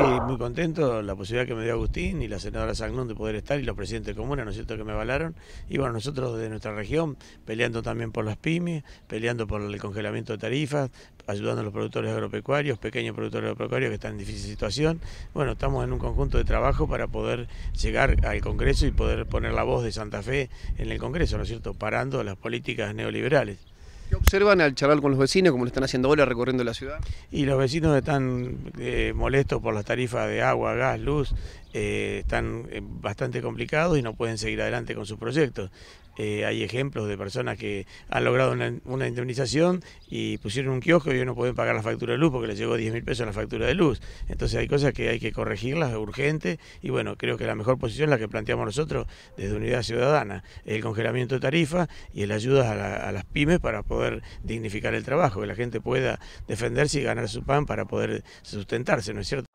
muy contento la posibilidad que me dio Agustín y la senadora Sagnón de poder estar y los presidentes de comunas, ¿no es cierto?, que me avalaron. Y bueno, nosotros desde nuestra región, peleando también por las pymes, peleando por el congelamiento de tarifas, ayudando a los productores agropecuarios, pequeños productores agropecuarios que están en difícil situación. Bueno, estamos en un conjunto de trabajo para poder llegar al Congreso y poder poner la voz de Santa Fe en el Congreso, ¿no es cierto?, parando las políticas neoliberales observan al charlar con los vecinos, como lo están haciendo ahora recorriendo la ciudad? Y los vecinos están eh, molestos por las tarifas de agua, gas, luz, eh, están eh, bastante complicados y no pueden seguir adelante con sus proyectos. hay ejemplos de personas que han logrado una, indemnización y pusieron un kiosco y no pueden pagar la factura de luz porque les llegó 10 mil pesos la factura de luz. Entonces hay cosas que hay que corregirlas, es urgente, y bueno, creo que la mejor posición es la que planteamos nosotros desde Unidad Ciudadana, el congelamiento de tarifas y el ayuda a, a las pymes para poder dignificar el trabajo, que la gente pueda defenderse y ganar su pan para poder sustentarse, ¿no es cierto?